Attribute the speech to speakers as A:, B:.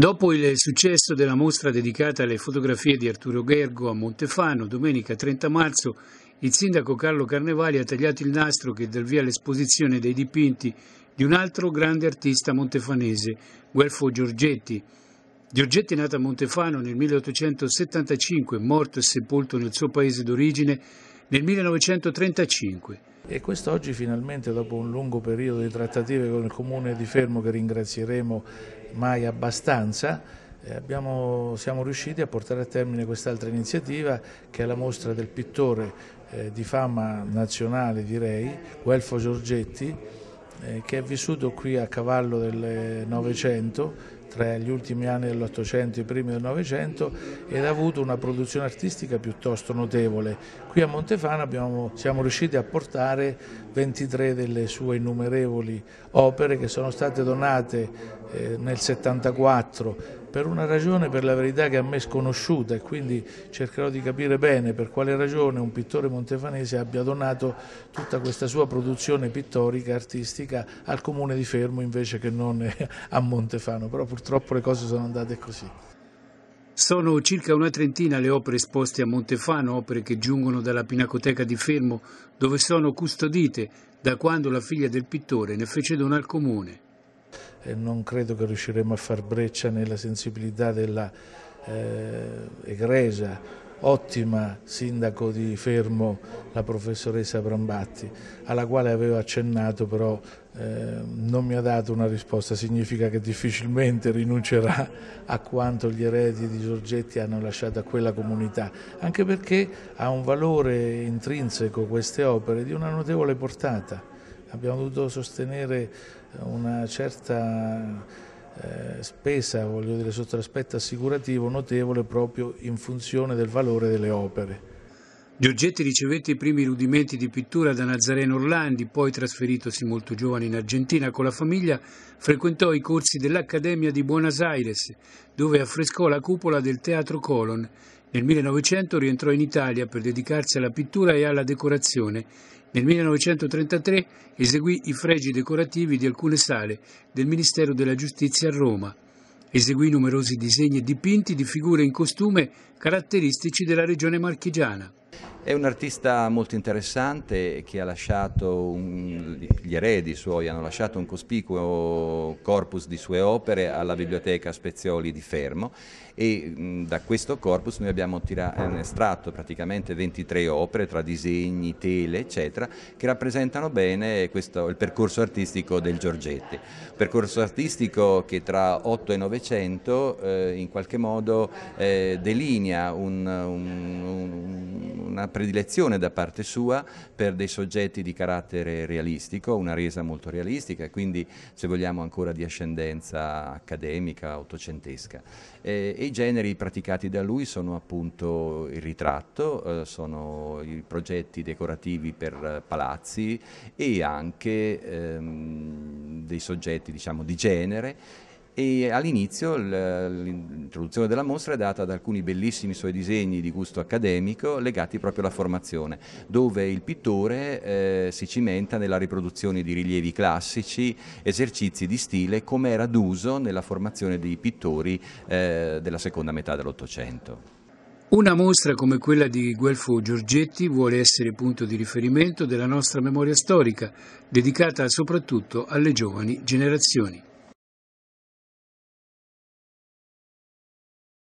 A: Dopo il successo della mostra dedicata alle fotografie di Arturo Gergo a Montefano, domenica 30 marzo, il sindaco Carlo Carnevali ha tagliato il nastro che dà via all'esposizione dei dipinti di un altro grande artista montefanese, Guelfo Giorgetti. Giorgetti, è nato a Montefano nel 1875 morto e sepolto nel suo paese d'origine nel 1935, e quest'oggi finalmente dopo
B: un lungo periodo di trattative con il comune di Fermo che ringrazieremo mai abbastanza eh, Abbiamo, siamo riusciti a portare a termine quest'altra iniziativa che è la mostra del pittore eh, di fama nazionale direi, Guelfo Giorgetti, eh, che è vissuto qui a cavallo del Novecento tra gli ultimi anni dell'Ottocento e i primi del Novecento ed ha avuto una produzione artistica piuttosto notevole. Qui a Montefano abbiamo, siamo riusciti a portare 23 delle sue innumerevoli opere che sono state donate eh, nel 74 per una ragione per la verità che a me è sconosciuta e quindi cercherò di capire bene per quale ragione un pittore montefanese abbia donato tutta questa sua produzione pittorica, artistica al comune di Fermo invece che non a Montefano, però purtroppo le
A: cose sono andate così. Sono circa una trentina le opere esposte a Montefano, opere che giungono dalla Pinacoteca di Fermo, dove sono custodite da quando la figlia del pittore ne fece dono al comune
B: eh, non credo che riusciremo a far breccia nella sensibilità della eh, egregia ottima sindaco di Fermo, la professoressa Brambatti, alla quale avevo accennato però eh, non mi ha dato una risposta, significa che difficilmente rinuncerà a quanto gli eredi di Giorgetti hanno lasciato a quella comunità, anche perché ha un valore intrinseco queste opere di una notevole portata abbiamo dovuto sostenere eh, una certa eh, spesa, voglio dire, sotto l'aspetto assicurativo notevole proprio in funzione del valore delle opere.
A: Giorgetti ricevette i primi rudimenti di pittura da Nazareno Orlandi, poi trasferitosi molto giovane in Argentina con la famiglia, frequentò i corsi dell'Accademia di Buenos Aires, dove affrescò la cupola del Teatro Colon. Nel 1900 rientrò in Italia per dedicarsi alla pittura e alla decorazione nel 1933 eseguì i fregi decorativi di alcune sale del Ministero della Giustizia a Roma. Eseguì numerosi disegni e dipinti di figure in costume caratteristici della regione marchigiana.
C: È un artista molto interessante che ha lasciato, un, gli eredi suoi hanno lasciato un cospicuo corpus di sue opere alla biblioteca Spezioli di Fermo e da questo corpus noi abbiamo tirato, estratto praticamente 23 opere tra disegni, tele eccetera che rappresentano bene questo, il percorso artistico del Giorgetti. Percorso artistico che tra 8 e 900 eh, in qualche modo eh, delinea un, un, un una predilezione da parte sua per dei soggetti di carattere realistico, una resa molto realistica e quindi se vogliamo ancora di ascendenza accademica, ottocentesca. E, e I generi praticati da lui sono appunto il ritratto, eh, sono i progetti decorativi per palazzi e anche ehm, dei soggetti diciamo, di genere e all'inizio l'introduzione della mostra è data da alcuni bellissimi suoi disegni di gusto accademico legati proprio alla formazione, dove il pittore eh, si cimenta nella riproduzione di rilievi classici, esercizi di stile come era d'uso nella formazione dei pittori eh, della seconda metà dell'Ottocento.
A: Una mostra come quella di Guelfo Giorgetti vuole essere punto di riferimento della nostra memoria storica, dedicata soprattutto alle giovani generazioni.